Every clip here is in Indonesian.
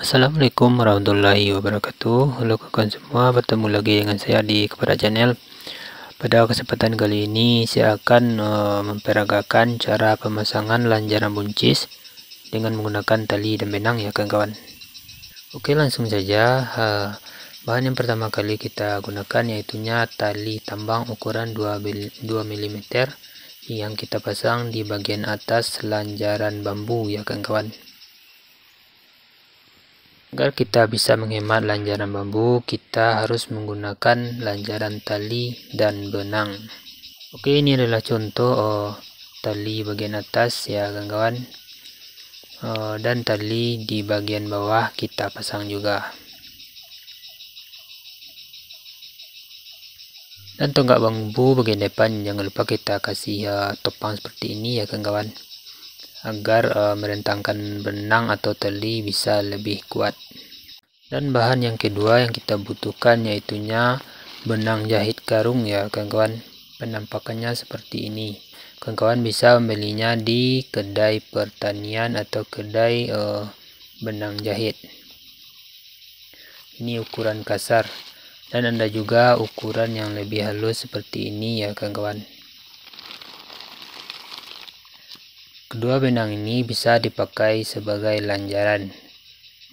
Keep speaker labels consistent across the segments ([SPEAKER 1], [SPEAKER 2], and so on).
[SPEAKER 1] Assalamualaikum warahmatullahi wabarakatuh Halo kawan semua bertemu lagi dengan saya di kepada channel pada kesempatan kali ini saya akan uh, memperagakan cara pemasangan lanjaran buncis dengan menggunakan tali dan benang ya kawan-kawan Oke langsung saja uh, bahan yang pertama kali kita gunakan yaitunya tali tambang ukuran 2, 2 mm yang kita pasang di bagian atas lanjaran bambu ya kawan-kawan Agar kita bisa menghemat lanjaran bambu, kita harus menggunakan lanjaran tali dan benang. Oke, ini adalah contoh oh, tali bagian atas ya kawan-kawan. Oh, dan tali di bagian bawah kita pasang juga. Dan tonggak bambu bagian depan jangan lupa kita kasih uh, topang seperti ini ya kawan-kawan agar e, merentangkan benang atau teli bisa lebih kuat dan bahan yang kedua yang kita butuhkan yaitunya benang jahit karung ya kawan-kawan penampakannya seperti ini kawan-kawan bisa membelinya di kedai pertanian atau kedai e, benang jahit ini ukuran kasar dan ada juga ukuran yang lebih halus seperti ini ya kawan-kawan Kedua benang ini bisa dipakai sebagai lanjaran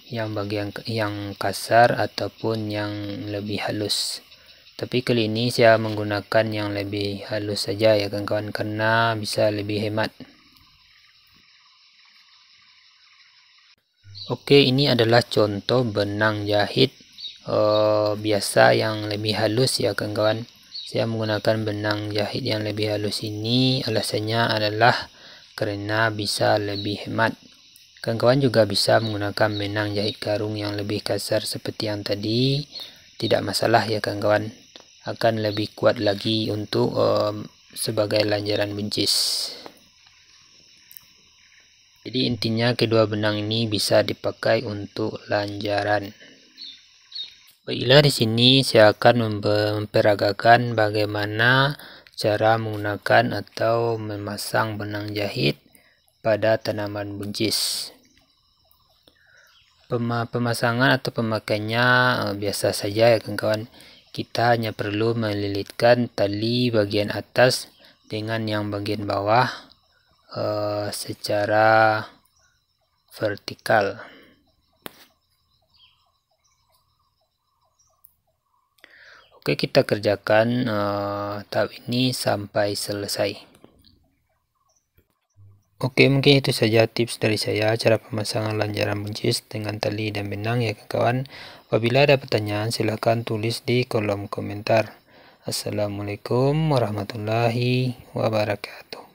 [SPEAKER 1] yang bagian yang kasar ataupun yang lebih halus. Tapi kali ini saya menggunakan yang lebih halus saja ya kawan-kawan karena bisa lebih hemat. Oke, ini adalah contoh benang jahit uh, biasa yang lebih halus ya kawan-kawan. Saya menggunakan benang jahit yang lebih halus ini alasannya adalah karena bisa lebih hemat. Kawan-kawan juga bisa menggunakan benang jahit karung yang lebih kasar seperti yang tadi. Tidak masalah ya kawan-kawan. Akan lebih kuat lagi untuk um, sebagai lanjaran buncis. Jadi intinya kedua benang ini bisa dipakai untuk lanjaran. Baiklah di sini saya akan memperagakan bagaimana cara menggunakan atau memasang benang jahit pada tanaman buncis. Pemasangan atau pemakainya eh, biasa saja ya kawan-kawan. Kita hanya perlu melilitkan tali bagian atas dengan yang bagian bawah uh, secara vertikal. Oke, kita kerjakan uh, tahap ini sampai selesai. Oke, mungkin itu saja tips dari saya cara pemasangan lanjaran buncis dengan tali dan benang ya kawan. Apabila ada pertanyaan silahkan tulis di kolom komentar. Assalamualaikum warahmatullahi wabarakatuh.